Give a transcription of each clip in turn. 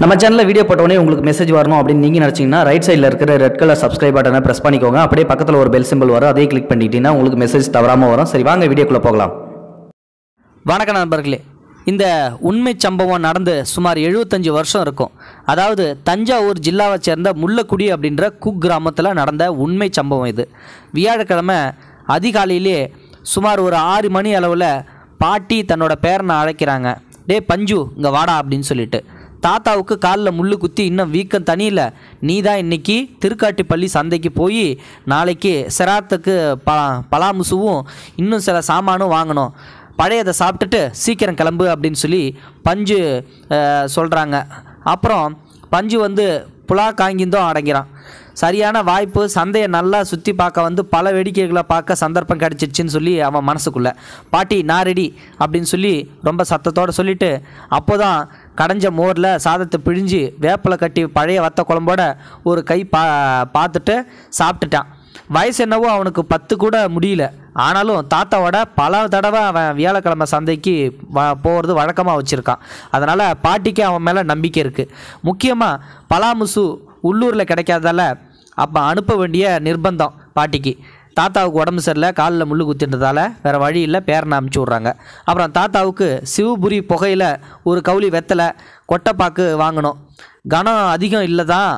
நம்ம சேனலில் வீடியோ போட்டோடனே உங்களுக்கு மெசேஜ் வரணும் அப்படின்னு நீங்கள் நினச்சிங்கன்னா ரைட் சைடில் இருக்கிற ரெட் கலர் சப்ஸ்கிரைப் பட்டனை ப்ரெஸ் பண்ணிக்கோங்க அப்படியே பக்கத்தில் ஒரு பெல் சிம்பிள் வரும் அதே கிளிக் பண்ணிட்டீங்கன்னா உங்களுக்கு மெசேஜ் தவறாமல் வரும் சரி வாங்க வீடியோக்குள்ளே போகலாம் வணக்கம் நண்பர்களே இந்த உண்மை சம்பவம் நடந்து சுமார் எழுபத்தஞ்சு வருஷம் இருக்கும் அதாவது தஞ்சாவூர் ஜில்லாவை சேர்ந்த முள்ளக்குடி அப்படின்ற குக் கிராமத்தில் நடந்த உண்மை சம்பவம் இது வியாழக்கிழமை அதிகாலையிலே சுமார் ஒரு ஆறு மணி அளவில் பாட்டி தன்னோட பேரனை அழைக்கிறாங்க டே பஞ்சு இங்கே வாடா அப்படின்னு சொல்லிட்டு தாத்தாவுக்கு காலில் முள்ளு குத்தி இன்னும் வீக்கம் தனியில் நீ தான் இன்றைக்கி பள்ளி சந்தைக்கு போய் நாளைக்கு சிராத்துக்கு ப பலாமுசுவும் இன்னும் சில சாமானும் வாங்கணும் பழையதை சாப்பிட்டுட்டு சீக்கிரம் கிளம்பு அப்படின்னு சொல்லி பஞ்சு சொல்கிறாங்க அப்புறம் பஞ்சு வந்து புலா காங்கிந்தும் அடங்கிறான் சரியான வாய்ப்பு சந்தையை நல்லா சுற்றி பார்க்க வந்து பல வேடிக்கைகளை பார்க்க சந்தர்ப்பம் கிடச்சிருச்சின்னு சொல்லி அவன் மனசுக்குள்ளே பாட்டி நான் ரெடி அப்படின்னு சொல்லி ரொம்ப சத்தத்தோடு சொல்லிவிட்டு அப்போ தான் கடைஞ்ச மோரில் சாதத்தை பிழிஞ்சு வேப்பில் கட்டி பழைய வத்த குழம்போட ஒரு கை பா பார்த்துட்டு சாப்பிட்டுட்டான் வயசு என்னவோ அவனுக்கு பத்து கூட முடியல ஆனாலும் தாத்தாவோட பல தடவை அவன் வியாழக்கிழமை சந்தைக்கு வ போகிறது வழக்கமாக வச்சுருக்கான் அதனால் பாட்டிக்கு அவன் மேலே நம்பிக்கை இருக்குது முக்கியமாக பலாமுசு உள்ளூரில் கிடைக்காதால அப்போ அனுப்ப வேண்டிய நிர்பந்தம் பாட்டிக்கு தாத்தாவுக்கு உடம்பு சரியில்லை காலில் முள்ளு குத்தின்றதால வேறு வழி இல்லை பேரனை அமுச்சு விட்றாங்க அப்புறம் தாத்தாவுக்கு சிவபுரி புகையில் ஒரு கவுளி வெத்தலை கொட்டைப்பாக்கு வாங்கினோம் கனம் அதிகம் இல்லை தான்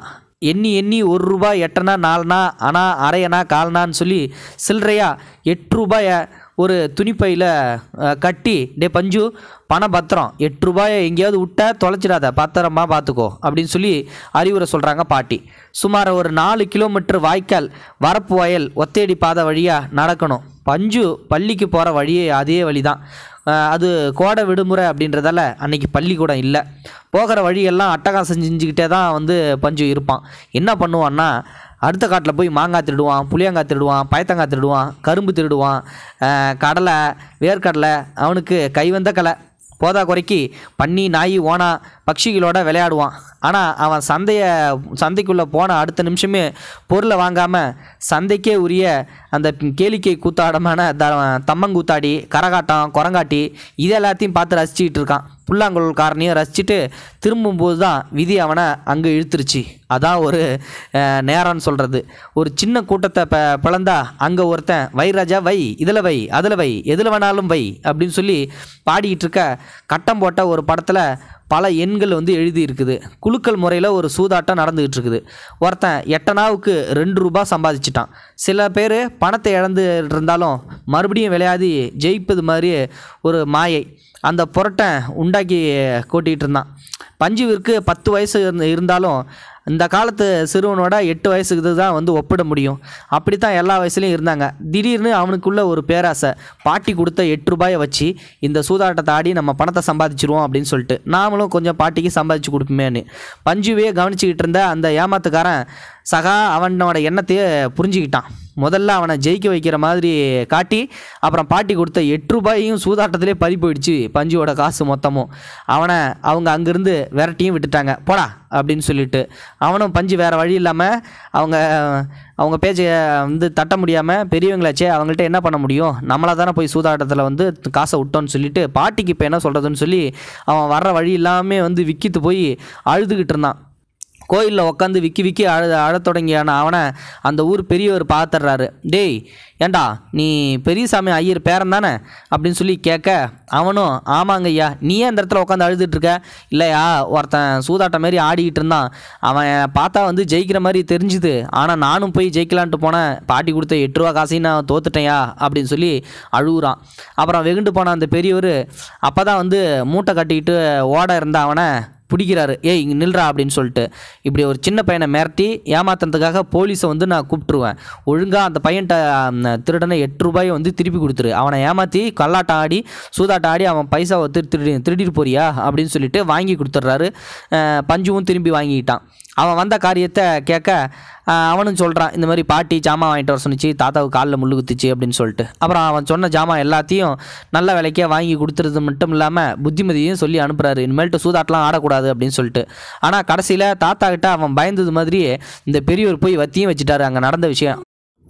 எண்ணி எண்ணி ஒரு ரூபாய் எட்டனா நாலுனா ஆனால் அரையனா கால்னான்னு சொல்லி சில்லறையாக எட்டு ரூபாயை ஒரு துணிப்பையில் கட்டி டே பஞ்சு பணம் பத்திரம் எட்டு ரூபாயை எங்கேயாவது விட்டா தொலைச்சிடாத பத்திரமா பார்த்துக்கோ அப்படின்னு சொல்லி அறிவுரை சொல்கிறாங்க பாட்டி சுமார் ஒரு நாலு கிலோமீட்டர் வாய்க்கால் வரப்பு வயல் ஒத்தேடி பாதை வழியாக நடக்கணும் பஞ்சு பள்ளிக்கு போகிற வழியே அதே வழி தான் அது கோடை விடுமுறை அப்படின்றதால அன்றைக்கி பள்ளிக்கூடம் இல்லை போகிற வழியெல்லாம் அட்டகாசம் செஞ்சுக்கிட்டே தான் வந்து பஞ்சு இருப்பான் என்ன பண்ணுவான்னா அடுத்த காட்டில் போய் மாங்காய் திருடுவான் புளியங்காய் திருடுவான் பயத்தங்காய் திருடுவான் கரும்பு திருடுவான் கடலை வேர்க்கடலை அவனுக்கு கைவந்த கலை போதா குறைக்கு பன்னி நாய் ஓனா பட்சிகளோட விளையாடுவான் ஆனால் அவன் சந்தையை சந்தைக்குள்ளே போன அடுத்த நிமிஷமே பொருளை வாங்காமல் சந்தைக்கே உரிய அந்த கேளிக்கை கூத்தாடமான தம்மங்கூத்தாடி கரகாட்டம் குரங்காட்டி இது எல்லாத்தையும் பார்த்து ரசிச்சுக்கிட்டு இருக்கான் புல்லாங்குழல் காரணியும் ரசிச்சுட்டு திரும்பும்போது தான் விதி அவனை அங்கே இழுத்துருச்சு அதான் ஒரு நேரம்னு சொல்கிறது ஒரு சின்ன கூட்டத்தை ப பிளந்தா அங்கே ஒருத்தன் வை ராஜா வை இதில் வை அதில் வை எதில் வேணாலும் வை அப்படின்னு சொல்லி பாடிக்கிட்டு இருக்க கட்டம் போட்ட ஒரு படத்தில் பல எண்கள் வந்து எழுதி இருக்குது குழுக்கள் முறையில் ஒரு சூதாட்டம் நடந்துகிட்டு இருக்குது ஒருத்தன் எட்டனாவுக்கு ரெண்டு ரூபா சம்பாதிச்சிட்டான் சில பேர் பணத்தை இழந்து இருந்தாலும் மறுபடியும் விளையாடி ஜெயிப்பது மாதிரி ஒரு மாயை அந்த புரட்டை உண்டாக்கி கூட்டிகிட்டு இருந்தான் பஞ்சுவிற்கு பத்து வயசு இருந்தாலும் இந்த காலத்து சிறுவனோட எட்டு வயசுக்கு தான் வந்து ஒப்பிட முடியும் அப்படி தான் எல்லா வயசுலையும் இருந்தாங்க திடீர்னு அவனுக்குள்ள ஒரு பேராசை பாட்டி கொடுத்த எட்டு ரூபாயை வச்சு இந்த சூதாட்டத்தை ஆடி நம்ம பணத்தை சம்பாதிச்சிருவோம் அப்படின்னு சொல்லிட்டு நாமளும் கொஞ்சம் பாட்டிக்கு சம்பாதிச்சு கொடுப்போமேனு பஞ்சுவே கவனிச்சுக்கிட்டு இருந்த அந்த ஏமாத்துக்காரன் சகா அவனோட எண்ணத்தையே புரிஞ்சுக்கிட்டான் முதல்ல அவனை ஜெயிக்க வைக்கிற மாதிரி காட்டி அப்புறம் பாட்டி கொடுத்த எட்டு ரூபாயும் சூதாட்டத்திலே பறி போயிடுச்சு பஞ்சுவோட காசு மொத்தமும் அவனை அவங்க அங்கேருந்து விரட்டியும் விட்டுட்டாங்க போடா அப்படின்னு சொல்லிட்டு அவனும் பஞ்சு வேறு வழி இல்லாமல் அவங்க அவங்க பேச்சையை வந்து தட்ட முடியாமல் பெரியவங்களாச்சே அவங்கள்ட்ட என்ன பண்ண முடியும் நம்மளாக தானே போய் சூதாட்டத்தில் வந்து காசை விட்டோன்னு சொல்லிட்டு பாட்டிக்கு இப்போ என்ன சொல்கிறதுன்னு சொல்லி அவன் வர்ற வழி இல்லாமல் வந்து விற்கித்து போய் அழுதுகிட்டு இருந்தான் கோயிலில் உட்காந்து விக்கி விக்கி அழ அழத் தொடங்கியான அவனை அந்த ஊர் பெரியவர் பார்த்துட்றாரு டேய் ஏண்டா நீ பெரியசாமி ஐயர் பேரன் தானே அப்படின்னு சொல்லி கேட்க அவனும் ஆமாங்க ஐயா நீ ஏன் இந்த இடத்துல உட்காந்து அழுதுட்டுருக்க இல்லையா ஒருத்தன் சூதாட்டம் மாரி ஆடிக்கிட்டு இருந்தான் அவன் பார்த்தா வந்து ஜெயிக்கிற மாதிரி தெரிஞ்சுது ஆனால் நானும் போய் ஜெயிக்கலான்ட்டு போனேன் பாட்டி கொடுத்த எட்டு ரூபா காசையும் நான் தோத்துட்டேயா அப்படின்னு சொல்லி அழுகுறான் அப்புறம் வெகுண்டு போன அந்த பெரியவர் அப்போ தான் வந்து மூட்டை கட்டிக்கிட்டு ஓட இருந்த அவனை பிடிக்கிறாரு ஏய் இங்கே நில்றா அப்படின்னு சொல்லிட்டு இப்படி ஒரு சின்ன பையனை மிரட்டி ஏமாத்துறதுக்காக போலீஸை வந்து நான் கூப்பிட்டுருவேன் ஒழுங்காக அந்த பையன்ட்ட திருடனை எட்டு ரூபாயை வந்து திருப்பி கொடுத்துரு அவனை ஏமாற்றி கல்லாட்டம் ஆடி சூதாட்டம் ஆடி அவன் பைசாவை திரு திருடி திருடிட்டு போறியா அப்படின்னு சொல்லிட்டு வாங்கி கொடுத்துட்றாரு பஞ்சுவும் திரும்பி வாங்கிக்கிட்டான் அவன் வந்த காரியத்தை கேட்க அவனும் சொல்கிறான் இந்த மாதிரி பாட்டி ஜாமான் வாங்கிட்டு வர சொன்னிச்சு தாத்தாவுக்கு காலில் முள்ளு குத்துச்சு அப்படின்னு சொல்லிட்டு அப்புறம் அவன் சொன்ன ஜாமான் எல்லாத்தையும் நல்ல விலைக்கே வாங்கி கொடுத்துறது மட்டும் இல்லாமல் புத்திமதியும் சொல்லி அனுப்புகிறாரு இனிமேல்ட்டு சூதாட்டெலாம் ஆடக்கூடாது அப்படின்னு சொல்லிட்டு ஆனால் கடைசியில் தாத்தா கிட்ட அவன் பயந்தது மாதிரியே இந்த பெரியவர் போய் வத்தியும் வச்சுட்டாரு அங்கே நடந்த விஷயம்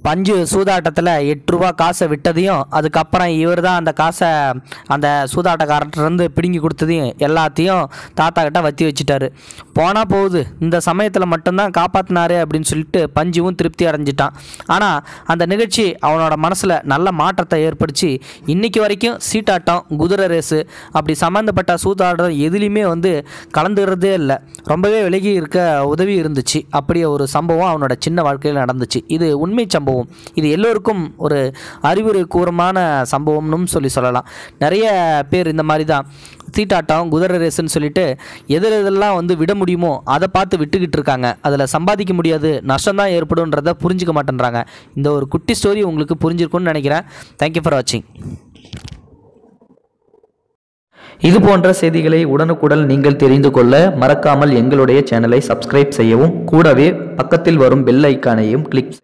பஞ்சு சூதாட்டத்தில் எட்டு ரூபா காசை விட்டதையும் அதுக்கப்புறம் இவர் தான் அந்த காசை அந்த சூதாட்டக்காரர்கிட்டருந்து பிடுங்கி கொடுத்ததையும் எல்லாத்தையும் தாத்தா கிட்ட வத்தி வச்சுட்டாரு போனால் போகுது இந்த சமயத்தில் மட்டும்தான் காப்பாற்றினாரு அப்படின்னு சொல்லிட்டு பஞ்சுவும் திருப்தி அடைஞ்சிட்டான் ஆனால் அந்த நிகழ்ச்சி அவனோட மனசில் நல்ல மாற்றத்தை ஏற்படுத்தி இன்றைக்கி வரைக்கும் சீட்டாட்டம் குதிரை ரேஸு அப்படி சம்மந்தப்பட்ட சூதாட்டம் எதுலேயுமே வந்து கலந்துகிறதே இல்லை ரொம்பவே விலகி இருக்க உதவி இருந்துச்சு அப்படியே ஒரு சம்பவம் அவனோட சின்ன வாழ்க்கையில் நடந்துச்சு இது உண்மை சம்பவம் சம்பவம் இது எல்லோருக்கும் ஒரு அறிவுரை கூறமான சம்பவம்னு சொல்லி சொல்லலாம் நிறைய பேர் இந்த மாதிரி தான் தீட்டாட்டம் குதிரை ரேஸ்ன்னு சொல்லிட்டு எதில் எதெல்லாம் வந்து விட முடியுமோ அதை பார்த்து விட்டுக்கிட்டு இருக்காங்க அதில் சம்பாதிக்க முடியாது நஷ்டம் தான் ஏற்படும்ன்றதை புரிஞ்சிக்க மாட்டேன்றாங்க இந்த ஒரு குட்டி ஸ்டோரி உங்களுக்கு புரிஞ்சிருக்கும்னு நினைக்கிறேன் தேங்க்யூ ஃபார் வாட்சிங் இது போன்ற செய்திகளை உடனுக்குடன் நீங்கள் தெரிந்து கொள்ள மறக்காமல் எங்களுடைய சேனலை சப்ஸ்கிரைப் செய்யவும் கூடவே பக்கத்தில் வரும் பெல் ஐக்கானையும் கிளிக்